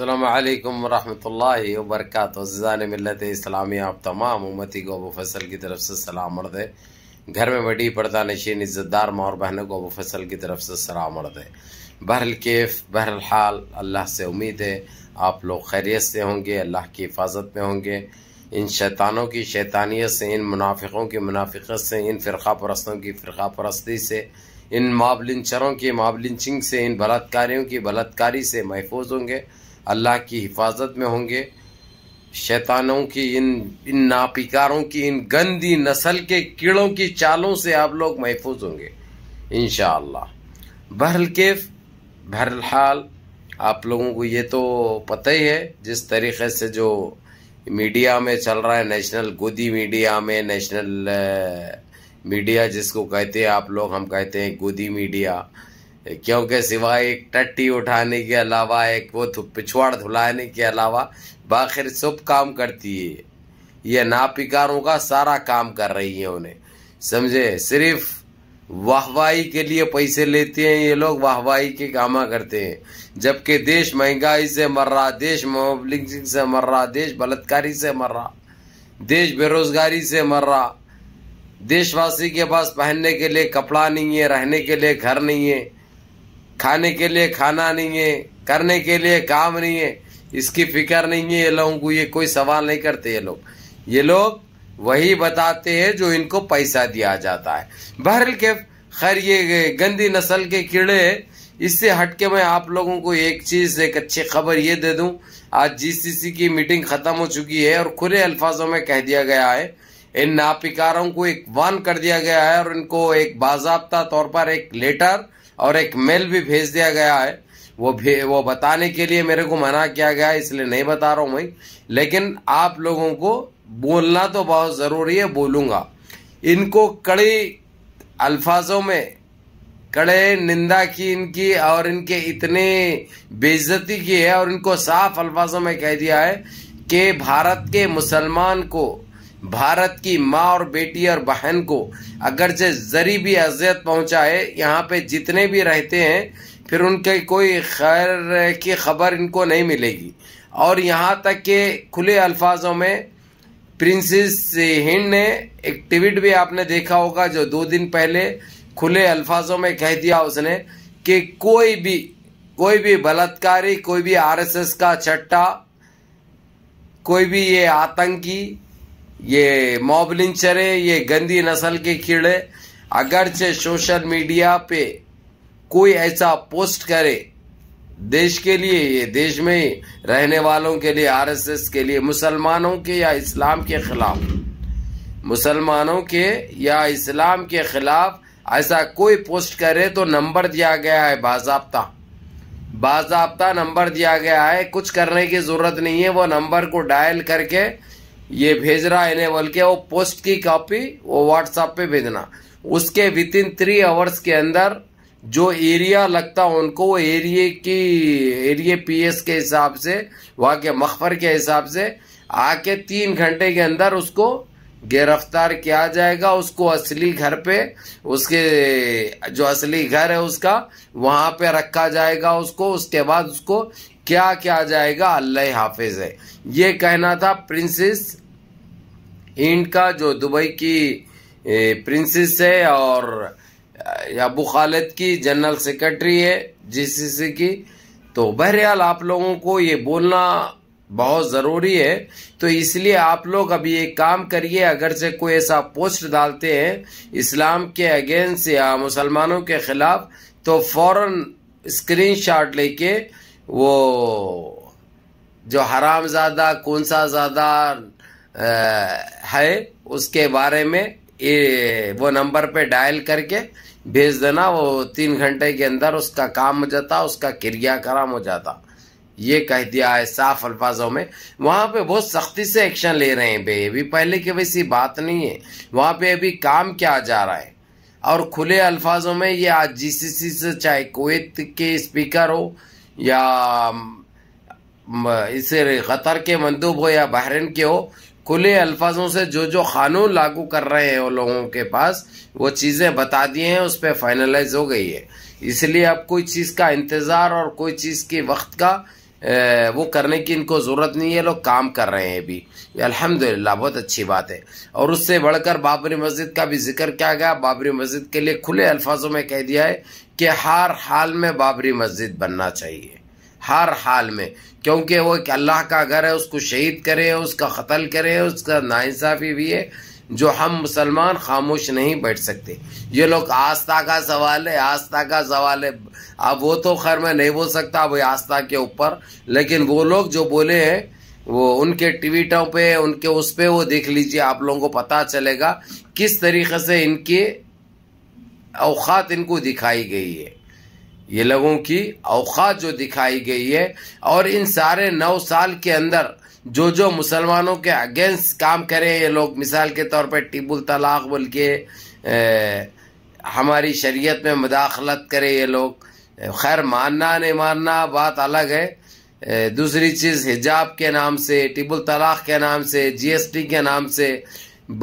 अल्लाम वरहमल वरक अज़ान मिलत इस्लामी आप तमाम उमती को अबू फसल की तरफ से सलाम अर्द है घर में बड़ी पर्दा नशीन इज़्ज़तदार माँ और बहनों को अबू फसल की तरफ से सलाम अर्द है बहरल केफ बहरल हाल अल्लाह से उम्मीद है आप लोग खैरियत से होंगे अल्लाह की हिफाजत में होंगे इन शैतानों की शैतानियत से इन मुनाफिकों की मुनाफिकत से इन फ़िरका परस्तों की फ़िरका परस्ती से इन माबलिंचरों की माबलिंचिंग से इन बलात्कारियों की बलात्कारी से महफूज होंगे अल्लाह की हिफाजत में होंगे शैतानों की इन इन नापिकारों की इन गंदी नस्ल के कीड़ों की चालों से आप लोग महफूज होंगे इन बहरल केफ बहरहाल आप लोगों को ये तो पता ही है जिस तरीके से जो मीडिया में चल रहा है नेशनल गोदी मीडिया में नेशनल मीडिया जिसको कहते हैं आप लोग हम कहते हैं गोदी मीडिया क्योंकि सिवाय एक टट्टी उठाने के अलावा एक वो पिछवाड़ धुलाने के अलावा बाखिर सब काम करती है ये नापिकारों का सारा काम कर रही है उन्हें समझे सिर्फ वाहवाही के लिए पैसे लेते हैं ये लोग वाहवाही के कामा करते हैं जबकि देश महंगाई से मर रहा देश मोबलिंग से मर रहा देश बलात्कारी से मर रहा देश बेरोजगारी से मर रहा देशवासी के पास पहनने के लिए कपड़ा नहीं है रहने के लिए घर नहीं है खाने के लिए खाना नहीं है करने के लिए काम नहीं है इसकी फिक्र नहीं है ये लोगों को ये कोई सवाल नहीं करते ये लोग ये लोग वही बताते हैं जो इनको पैसा दिया जाता है बहरल के खैर ये गंदी नस्ल के कीड़े इससे हटके मैं आप लोगों को एक चीज एक अच्छी खबर ये दे दूं आज जीसीसी की मीटिंग खत्म हो चुकी है और खुले अल्फाजों में कह दिया गया है इन नापिकारों को एक वान कर दिया गया है और इनको एक बाजाबता तौर पर एक लेटर और एक मेल भी भेज दिया गया है वो वो बताने के लिए मेरे को मना किया गया इसलिए नहीं बता रहा हूँ मैं लेकिन आप लोगों को बोलना तो बहुत ज़रूरी है बोलूँगा इनको कड़ी अल्फाजों में कड़े निंदा की इनकी और इनके इतने बेइज्जती की है और इनको साफ अल्फाजों में कह दिया है कि भारत के मुसलमान को भारत की माँ और बेटी और बहन को अगरचे जरी भी अजियत पहुंचाए यहाँ पे जितने भी रहते हैं फिर उनके कोई खैर की खबर इनको नहीं मिलेगी और यहाँ तक के खुले अल्फाजों में प्रिंसेस हिंड ने एक ट्वीट भी आपने देखा होगा जो दो दिन पहले खुले अल्फाजों में कह दिया उसने कि कोई भी कोई भी बलात्कारी कोई भी आरएसएस का चट्टा कोई भी ये आतंकी ये है ये गंदी नस्ल के कीड़े अगर से सोशल मीडिया पे कोई ऐसा पोस्ट करे देश के लिए ये देश में रहने वालों के लिए आरएसएस के लिए मुसलमानों के या इस्लाम के खिलाफ मुसलमानों के या इस्लाम के खिलाफ ऐसा कोई पोस्ट करे तो नंबर दिया गया है बाजाबता बाजाबता नंबर दिया गया है कुछ करने की ज़रूरत नहीं है वो नंबर को डायल करके ये भेज रहा है इन्हें बोल के वो पोस्ट की कॉपी वो व्हाट्सएप पे भेजना उसके विद इन थ्री आवर्स के अंदर जो एरिया लगता है उनको वो एरिए की एरिए पीएस के हिसाब से वहाँ के मखफर के हिसाब से आके तीन घंटे के अंदर उसको गिरफ्तार किया जाएगा उसको असली घर पे उसके जो असली घर है उसका वहाँ पे रखा जाएगा उसको उसके बाद उसको क्या क्या जाएगा अल्लाह हाफिज है ये कहना था प्रिंसेस इंड का जो दुबई की प्रिंसेस है और अबू खालिद की जनरल सेक्रेटरी है जीसीसी की तो बहरहाल आप लोगों को ये बोलना बहुत ज़रूरी है तो इसलिए आप लोग अभी एक काम करिए अगर से कोई ऐसा पोस्ट डालते हैं इस्लाम के अगेंस्ट या मुसलमानों के ख़िलाफ़ तो फौरन स्क्रीन शॉट लेके वो जो हराम ज़्यादा कौन सा ज़्यादा है उसके बारे में ये वो नंबर पे डायल करके भेज देना वो तीन घंटे के अंदर उसका काम हो जाता उसका क्रिया कराम हो जाता ये कह दिया है साफ अल्फाजों में वहाँ पे बहुत सख्ती से एक्शन ले रहे हैं बे अभी पहले की वैसी बात नहीं है वहाँ पे अभी काम क्या जा रहा है और खुले अल्फाजों में ये आज जीसीसी से चाहे कुवैत के स्पीकर हो या इस कतर के मंदूब हो या बहरीन के हो खुले अल्फाजों से जो जो कानून लागू कर रहे हैं वो लोगों के पास वो चीज़ें बता दिए हैं उस पर फाइनलाइज हो गई है इसलिए अब कोई चीज़ का इंतज़ार और कोई चीज़ के वक्त का वो करने की इनको ज़रूरत नहीं है लोग काम कर रहे हैं भी अल्हम्दुलिल्लाह बहुत अच्छी बात है और उससे बढ़कर बाबरी मस्जिद का भी जिक्र किया गया बाबरी मस्जिद के लिए खुले अल्फाजों में कह दिया है कि हर हाल में बाबरी मस्जिद बनना चाहिए हर हाल में क्योंकि वो एक अल्लाह का घर है उसको शहीद करे उसका कत्ल करे उसका नाइंसाफ़ी भी है जो हम मुसलमान खामोश नहीं बैठ सकते ये लोग आस्था का सवाल है आस्था का सवाल है अब वो तो खैर मैं नहीं बोल सकता अब आस्था के ऊपर लेकिन वो लोग जो बोले हैं वो उनके ट्वीटों पे उनके उस पे वो देख लीजिए आप लोगों को पता चलेगा किस तरीके से इनके अवखात इनको दिखाई गई है ये लोगों की अवखात जो दिखाई गई है और इन सारे नौ साल के अंदर जो जो मुसलमानों के अगेंस्ट काम करें ये लोग मिसाल के तौर पर टिबुल तलाक बोल के हमारी शरीयत में मुदाखलत करें ये लोग खैर मानना नहीं मानना बात अलग है दूसरी चीज़ हिजाब के नाम से टिबुल तलाक के नाम से जीएसटी के नाम से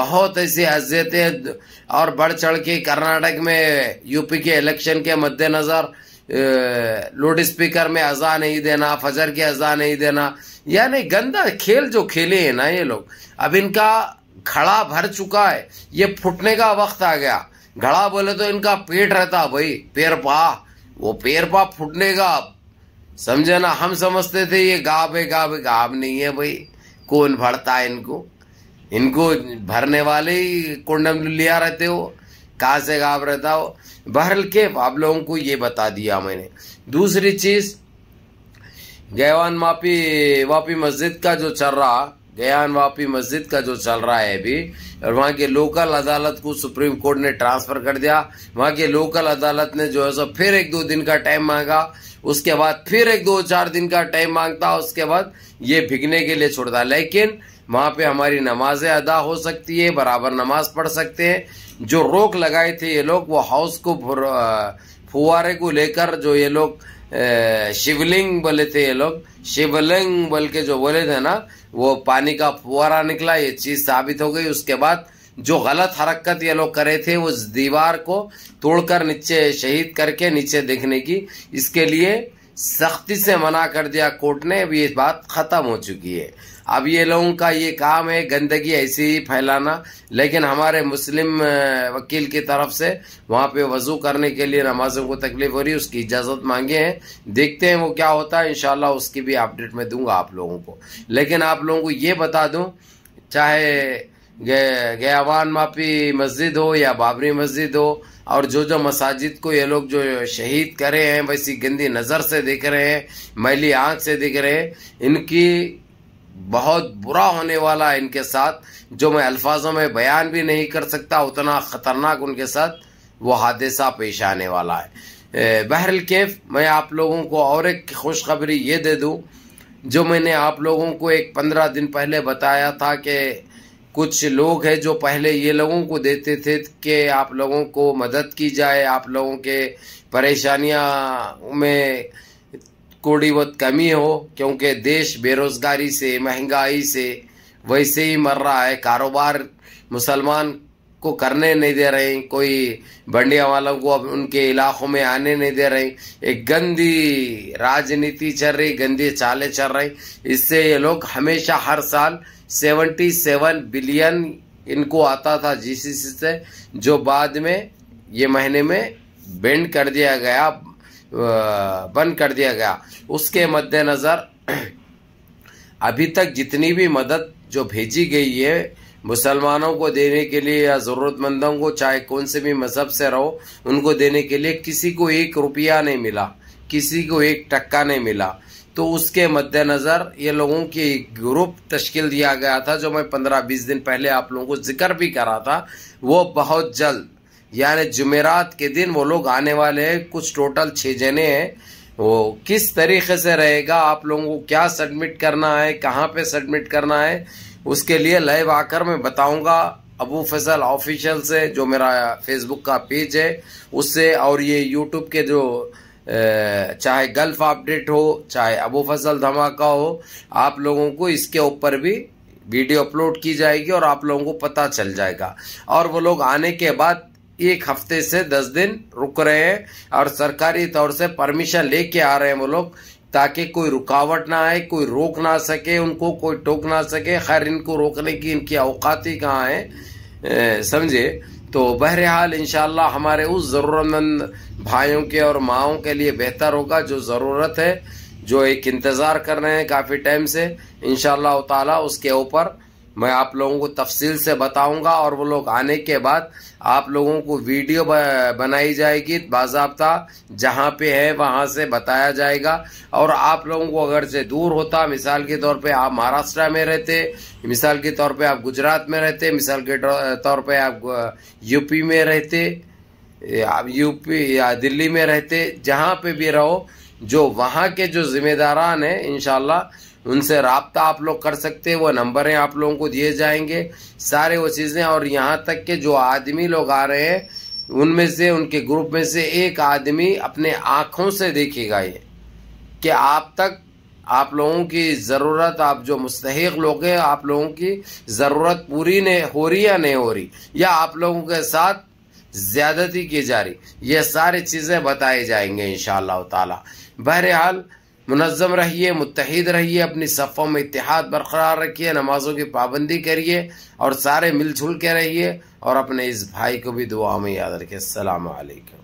बहुत ऐसी अजियतें और बढ़ चढ़ के कर्नाटक में यूपी के इलेक्शन के मद्देनज़र लाउड स्पीकर में अज़ा नहीं देना फजर की अज़ा नहीं देना यानी गंदा खेल जो खेले हैं ना ये लोग अब इनका घड़ा भर चुका है ये फुटने का वक्त आ गया घड़ा बोले तो इनका पेट रहता भाई पेड़ पा वो पेड़ पा फुटने का समझे ना हम समझते थे ये गाब है गाब है गाब नहीं है भाई कौन भरता है इनको इनको भरने वाले ही कुंडम लिया रहते हो कहाँ से गाब रहता हो बहरल के आप लोगों को ये बता दिया मैंने दूसरी चीज़ गयान वापी वापी मस्जिद का जो चल रहा गयान वापी मस्जिद का जो चल रहा है अभी और वहाँ की लोकल अदालत को सुप्रीम कोर्ट ने ट्रांसफर कर दिया वहाँ के लोकल अदालत ने जो है सो फिर एक दो दिन का टाइम मांगा उसके बाद फिर एक दो चार दिन का टाइम मांगता उसके बाद ये भिगने के लिए छोड़ता लेकिन वहाँ पे हमारी नमाजें अदा हो सकती है बराबर नमाज पढ़ सकते हैं जो रोक लगाए थे ये लोग वो हाउस को फुहारे को लेकर जो ये लोग शिवलिंग बोले थे ये लोग शिवलिंग बोल के जो बोले थे ना वो पानी का फुहारा निकला ये चीज साबित हो गई उसके बाद जो गलत हरकत ये लोग करे थे उस दीवार को तोड़कर नीचे शहीद करके नीचे देखने की इसके लिए सख्ती से मना कर दिया कोर्ट ने अभी ये बात ख़त्म हो चुकी है अब ये लोगों का ये काम है गंदगी ऐसी ही फैलाना लेकिन हमारे मुस्लिम वकील की तरफ से वहाँ पे वज़ू करने के लिए नमाजों को तकलीफ हो रही है उसकी इजाज़त मांगे हैं देखते हैं वो क्या होता है इन उसकी भी अपडेट मैं दूंगा आप लोगों को लेकिन आप लोगों को ये बता दूँ चाहे गयावान मापी मस्जिद हो या बाबरी मस्जिद हो और जो जो मसाजिद को ये लोग जो शहीद करे हैं वैसी गंदी नज़र से देख रहे हैं मैली आंख से देख रहे हैं इनकी बहुत बुरा होने वाला है इनके साथ जो मैं अल्फाजों में बयान भी नहीं कर सकता उतना ख़तरनाक उनके साथ वो हादसा पेश आने वाला है बहरल केफ मैं आप लोगों को और एक खुशखबरी ये दे दूँ जो मैंने आप लोगों को एक पंद्रह दिन पहले बताया था कि कुछ लोग हैं जो पहले ये लोगों को देते थे कि आप लोगों को मदद की जाए आप लोगों के परेशानियाँ में थोड़ी बहुत कमी हो क्योंकि देश बेरोज़गारी से महंगाई से वैसे ही मर रहा है कारोबार मुसलमान को करने नहीं दे रहे कोई बंडिया वालों को अब उनके इलाकों में आने नहीं दे रहे एक गंदी राजनीति चल रही गंदी चालें चल रही इससे ये लोग हमेशा हर साल 77 बिलियन इनको आता था जीसीसी से जो बाद में ये महीने में बैंड कर दिया गया बंद कर दिया गया उसके मद्देनज़र अभी तक जितनी भी मदद जो भेजी गई है मुसलमानों को देने के लिए या ज़रूरतमंदों को चाहे कौन से भी मज़हब से रहो उनको देने के लिए किसी को एक रुपया नहीं मिला किसी को एक टक्का नहीं मिला तो उसके मद्देनज़र ये लोगों की ग्रुप तश्कील दिया गया था जो मैं पंद्रह बीस दिन पहले आप लोगों को जिक्र भी करा था वो बहुत जल्द यानी जुमेरात के दिन वो लोग आने वाले हैं कुछ टोटल छः जने हैं वो किस तरीके से रहेगा आप लोगों को क्या सबमिट करना है कहाँ पे सबमिट करना है उसके लिए लाइव आकर मैं बताऊंगा अबू फैसल ऑफिशियल से जो मेरा फेसबुक का पेज है उससे और ये यूट्यूब के जो चाहे गल्फ अपडेट हो चाहे अबू फसल धमाका हो आप लोगों को इसके ऊपर भी वीडियो अपलोड की जाएगी और आप लोगों को पता चल जाएगा और वो लोग आने के बाद एक हफ्ते से दस दिन रुक रहे हैं और सरकारी तौर से परमिशन लेके आ रहे हैं वो लोग ताकि कोई रुकावट ना आए कोई रोक ना सके उनको कोई टोक ना सके खैर इनको रोकने की इनकी औकात ही कहाँ है समझे तो बहरहाल इन हमारे उस ज़रूरतमंद भाइयों के और माओ के लिए बेहतर होगा जो ज़रूरत है जो एक इंतज़ार कर रहे हैं काफ़ी टाइम से इन ताला उसके ऊपर मैं आप लोगों को तफसील से बताऊंगा और वो लोग आने के बाद आप लोगों को वीडियो बनाई जाएगी बाबा जहाँ पे है वहाँ से बताया जाएगा और आप लोगों को अगर से दूर होता मिसाल के तौर पे आप महाराष्ट्र में रहते मिसाल के तौर पे आप गुजरात में रहते मिसाल के तौर पे आप यूपी में रहते आप यूपी या दिल्ली में रहते जहाँ पे भी रहो जो वहाँ के जो जिम्मेदारान हैं इन उनसे रबता आप लोग कर सकते हैं वो नंबर हैं आप लोगों को दिए जाएंगे सारे वो चीज़ें और यहाँ तक के जो आदमी लोग आ रहे हैं उनमें से उनके ग्रुप में से एक आदमी अपने आँखों से देखेगा ये कि आप तक आप लोगों की ज़रूरत आप जो मुस्तक लोग हैं आप लोगों की ज़रूरत पूरी नहीं हो रही या नहीं हो रही या आप लोगों के साथ ज़्यादती की जा रही ये सारी चीज़ें बताए जाएंगे इन ताला बहरहाल मुनज़म रहिए मुतहद रहिए अपनी सफ़ों में इतिहाद बरकरार रखिए नमाज़ों की पाबंदी करिए और सारे मिलजुल के रहिए और अपने इस भाई को भी दुआ में याद रखिए अलैक्म